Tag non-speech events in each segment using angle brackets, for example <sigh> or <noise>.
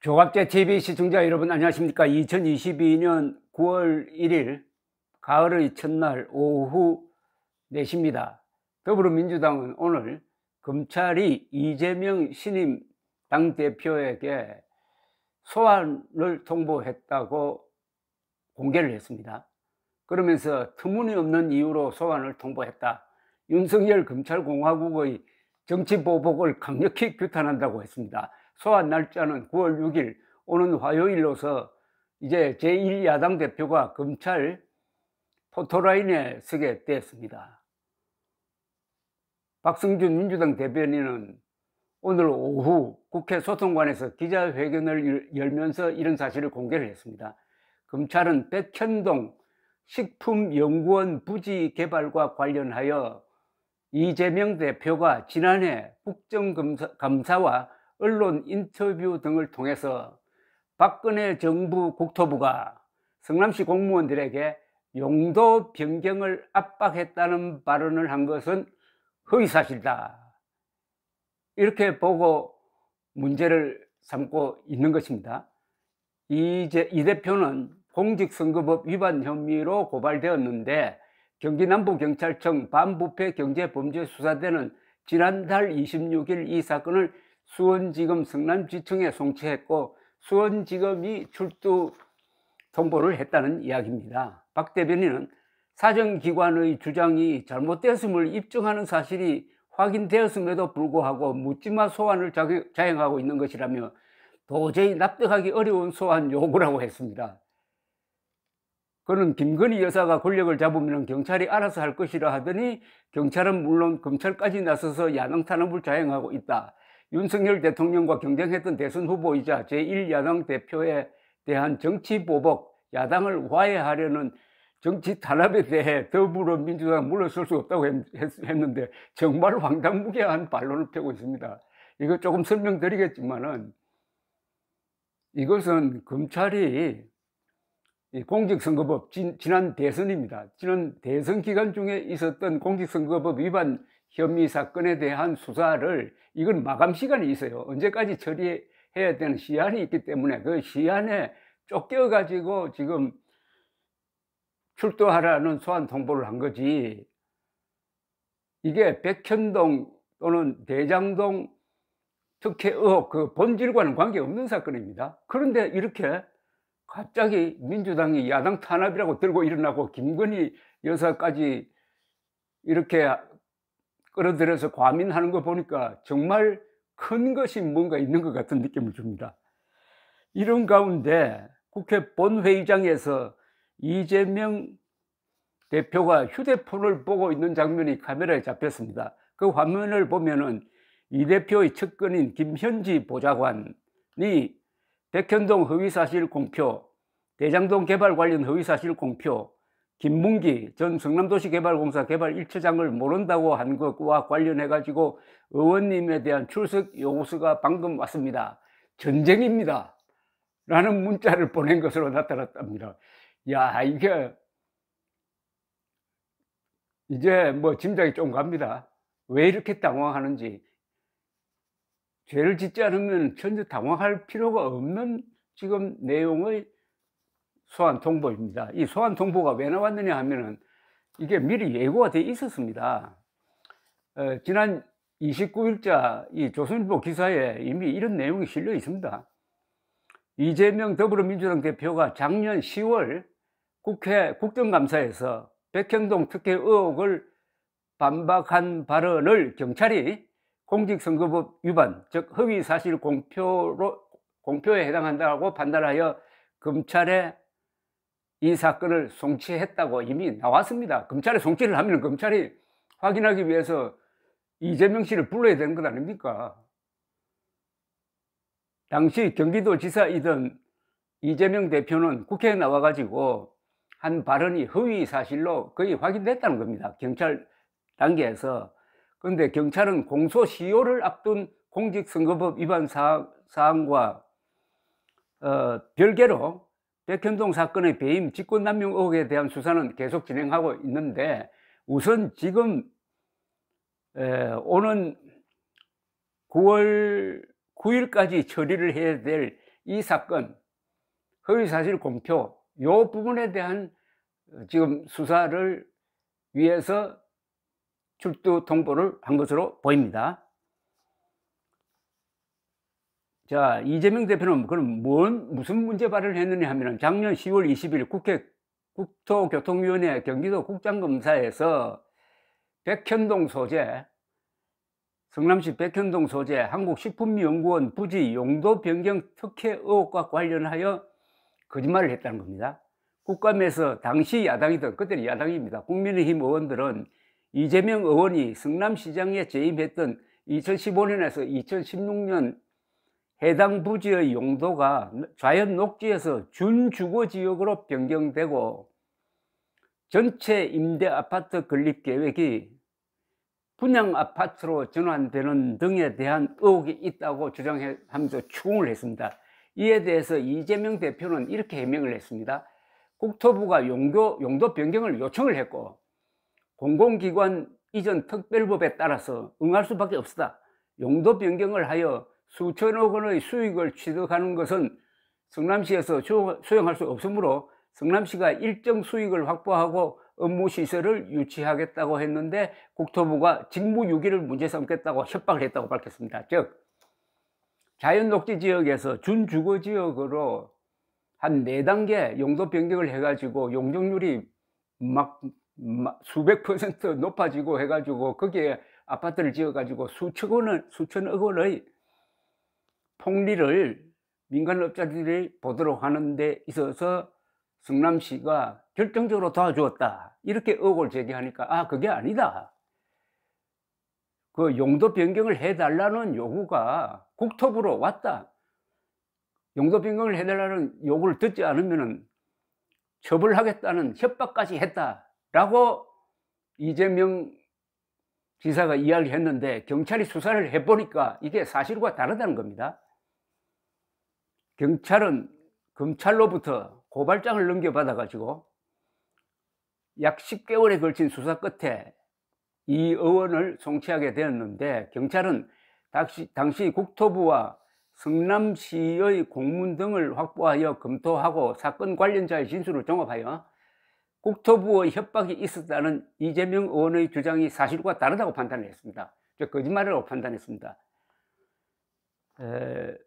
조각재 TV 시청자 여러분 안녕하십니까 2022년 9월 1일 가을의 첫날 오후 4시입니다 더불어민주당은 오늘 검찰이 이재명 신임 당대표에게 소환을 통보했다고 공개를 했습니다 그러면서 터무니없는 이유로 소환을 통보했다 윤석열 검찰공화국의 정치 보복을 강력히 규탄한다고 했습니다 소환 날짜는 9월 6일 오는 화요일로서 이제 제1야당 대표가 검찰 포토라인에 서게 됐습니다 박승준 민주당 대변인은 오늘 오후 국회 소통관에서 기자회견을 열면서 이런 사실을 공개를 했습니다. 검찰은 백현동 식품연구원 부지 개발과 관련하여 이재명 대표가 지난해 국정감사와 언론 인터뷰 등을 통해서 박근혜 정부 국토부가 성남시 공무원들에게 용도 변경을 압박했다는 발언을 한 것은 허위사실이다. 이렇게 보고 문제를 삼고 있는 것입니다. 이제 이 대표는 공직선거법 위반 혐의로 고발되었는데 경기남부경찰청 반부패경제범죄수사대는 지난달 26일 이 사건을 수원지검 성남지청에 송치했고 수원지검이 출두 통보를 했다는 이야기입니다. 박 대변인은 사정기관의 주장이 잘못되었음을 입증하는 사실이 확인되었음에도 불구하고 묻지마 소환을 자행하고 있는 것이라며 도저히 납득하기 어려운 소환 요구라고 했습니다. 그는 김건희 여사가 권력을 잡으면 경찰이 알아서 할 것이라 하더니 경찰은 물론 검찰까지 나서서 야당 탄압을 자행하고 있다. 윤석열 대통령과 경쟁했던 대선 후보이자 제1야당 대표에 대한 정치 보복, 야당을 화해하려는 정치 탄압에 대해 더불어민주당 물러설 수 없다고 했는데 정말 황당무계한 반론을 펴고 있습니다. 이거 조금 설명드리겠지만은 이것은 검찰이 공직선거법 지, 지난 대선입니다. 지난 대선 기간 중에 있었던 공직선거법 위반 혐의 사건에 대한 수사를 이건 마감 시간이 있어요. 언제까지 처리해야 되는 시한이 있기 때문에 그 시한에 쫓겨 가지고 지금 출두하라는 소환 통보를 한 거지. 이게 백현동 또는 대장동 특혜 의혹 그 본질과는 관계없는 사건입니다. 그런데 이렇게 갑자기 민주당이 야당 탄압이라고 들고 일어나고 김건희 여사까지 이렇게 끌어들여서 과민하는 거 보니까 정말 큰 것이 뭔가 있는 것 같은 느낌을 줍니다. 이런 가운데 국회 본회의장에서 이재명 대표가 휴대폰을 보고 있는 장면이 카메라에 잡혔습니다. 그 화면을 보면은 이 대표의 측근인 김현지 보좌관이 백현동 허위사실 공표, 대장동 개발 관련 허위사실 공표, 김문기 전 성남도시개발공사 개발 1차장을 모른다고 한 것과 관련해 가지고 의원님에 대한 출석 요구서가 방금 왔습니다. 전쟁입니다. 라는 문자를 보낸 것으로 나타났답니다. 야, 이게 이제 뭐 짐작이 좀 갑니다. 왜 이렇게 당황하는지. 죄를 짓지 않으면 전혀 당황할 필요가 없는 지금 내용의 소환 통보입니다. 이 소환 통보가 왜 나왔느냐 하면은 이게 미리 예고가 돼 있었습니다. 어, 지난 29일자 이 조선일보 기사에 이미 이런 내용이 실려 있습니다. 이재명 더불어민주당 대표가 작년 10월 국회 국정감사에서 백현동 특혜 의혹을 반박한 발언을 경찰이 공직선거법 위반, 즉 허위사실 공표로, 공표에 해당한다고 판단하여 검찰에 이 사건을 송치했다고 이미 나왔습니다. 검찰에 송치를 하면 검찰이 확인하기 위해서 이재명 씨를 불러야 되는 것 아닙니까? 당시 경기도지사이던 이재명 대표는 국회에 나와가지고 한 발언이 허위 사실로 거의 확인됐다는 겁니다. 경찰 단계에서. 그런데 경찰은 공소시효를 앞둔 공직선거법 위반 사항과 어, 별개로 백현동 사건의 배임 직권남용 의혹에 대한 수사는 계속 진행하고 있는데 우선 지금 오는 9월 9일까지 처리를 해야 될 이 사건 허위사실 공표 이 부분에 대한 어, 지금 수사를 위해서 출두 통보를 한 것으로 보입니다. 자, 이재명 대표는 그럼 뭔, 무슨 문제 발언을 했느냐 하면 작년 10월 20일 국회 국토교통위원회 경기도 국장검사에서 백현동 소재, 성남시 백현동 소재 한국식품연구원 부지 용도 변경 특혜 의혹과 관련하여 거짓말을 했다는 겁니다. 국감에서 당시 야당이던, 그때는 야당입니다. 국민의힘 의원들은 이재명 의원이 성남시장에 재임했던 2015년에서 2016년 해당 부지의 용도가 자연 녹지에서 준주거 지역으로 변경되고 전체 임대 아파트 건립 계획이 분양 아파트로 전환되는 등에 대한 의혹이 있다고 주장하면서 추궁을 했습니다. 이에 대해서 이재명 대표는 이렇게 해명을 했습니다. 국토부가 용도, 용도 변경을 요청을 했고 공공기관 이전 특별법에 따라서 응할 수밖에 없다. 용도 변경을 하여 수천억 원의 수익을 취득하는 것은 성남시에서 수용할 수 없으므로 성남시가 일정 수익을 확보하고 업무시설을 유치하겠다고 했는데 국토부가 직무유기를 문제 삼겠다고 협박을 했다고 밝혔습니다. 즉 자연녹지지역에서 준주거지역으로 한 4단계 용도 변경을 해가지고 용적률이 막, 막 수백 퍼센트 높아지고 해가지고 거기에 아파트를 지어가지고 수천억 원의, 수천억 원의 폭리를 민간업자들이 보도록 하는 데 있어서 성남시가 결정적으로 도와주었다 이렇게 의혹을 제기하니까 아 그게 아니다 그 용도 변경을 해달라는 요구가 국토부로 왔다 용도 변경을 해달라는 요구를 듣지 않으면 처벌하겠다는 협박까지 했다라고 이재명 지사가 이야기했는데 경찰이 수사를 해보니까 이게 사실과 다르다는 겁니다 경찰은 검찰로부터 고발장을 넘겨받아 가지고 약 10개월에 걸친 수사 끝에 이 의원을 송치하게 되었는데 경찰은 당시, 당시 국토부와 성남시의 공문 등을 확보하여 검토하고 사건 관련자의 진술을 종합하여 국토부의 협박이 있었다는 이재명 의원의 주장이 사실과 다르다고 판단을 했습니다. 거짓말이라고 판단했습니다. 에...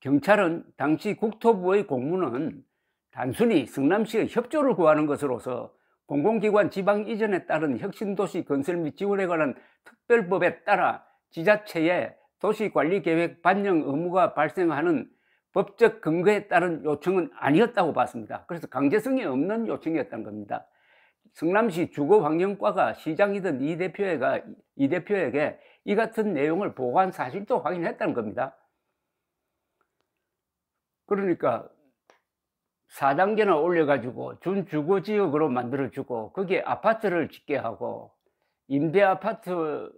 경찰은 당시 국토부의 공문은 단순히 성남시의 협조를 구하는 것으로서 공공기관 지방 이전에 따른 혁신도시 건설 및 지원에 관한 특별법에 따라 지자체의 도시관리계획 반영 의무가 발생하는 법적 근거에 따른 요청은 아니었다고 봤습니다. 그래서 강제성이 없는 요청이었다는 겁니다. 성남시 주거환경과가 시장이든 이대표이 대표에게 이 같은 내용을 보고한 사실도 확인했다는 겁니다. 그러니까 4단계나 올려가지고 준주거 지역으로 만들어주고 거기에 아파트를 짓게 하고 임대 아파트를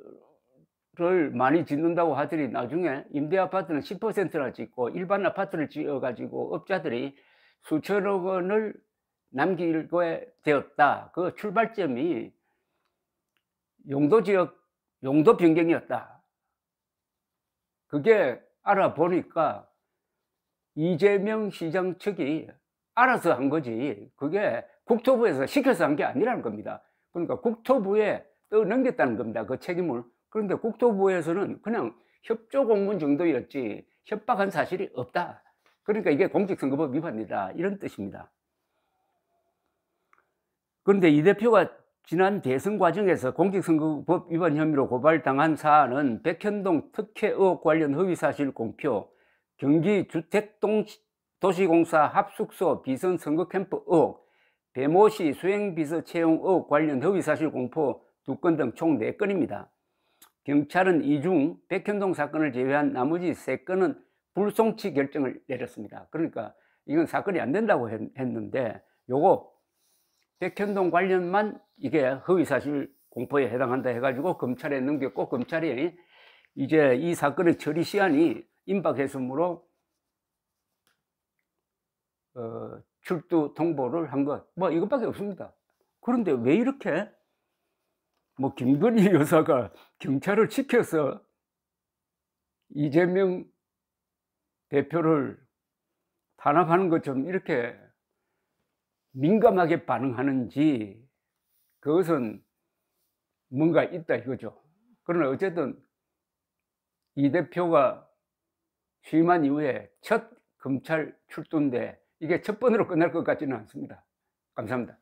많이 짓는다고 하더니 나중에 임대 아파트는 10%나 짓고 일반 아파트를 지어가지고 업자들이 수천억 원을 남길 거에 되었다. 그 출발점이 용도 지역, 용도 변경이었다. 그게 알아보니까 이재명 시장 측이 알아서 한 거지 그게 국토부에서 시켜서 한 게 아니라는 겁니다 그러니까 국토부에 또넘겼다는 겁니다 그 책임을 그런데 국토부에서는 그냥 협조 공문 정도였지 협박한 사실이 없다 그러니까 이게 공직선거법 위반이다 이런 뜻입니다 그런데 이 대표가 지난 대선 과정에서 공직선거법 위반 혐의로 고발당한 사안은 백현동 특혜 의혹 관련 허위사실 공표 경기 주택도시공사 합숙소 비선 선거 캠프 의혹, 배모씨 수행비서 채용 의혹 관련 허위사실 공포 두 건 등 총 네건입니다 경찰은 이 중 백현동 사건을 제외한 나머지 세건은 불송치 결정을 내렸습니다. 그러니까 이건 사건이 안 된다고 했, 는데 요거 백현동 관련만 이게 허위사실 공포에 해당한다 해가지고 검찰에 넘겼고 검찰이 이제 이 사건의 처리 시한이 임박했으므로 어, 출두 통보를 한 것. 뭐 이것밖에 없습니다. 그런데 왜 이렇게 뭐 김건희 <laughs> 여사가 경찰을 지켜서 이재명 대표를 탄압하는 것처럼 이렇게 민감하게 반응하는지 그것은 뭔가 있다 이거죠. 그러나 어쨌든 이 대표가 취임한 이후에 첫 검찰 출두인데 이게 첫 번으로 끝날 것 같지는 않습니다. 감사합니다.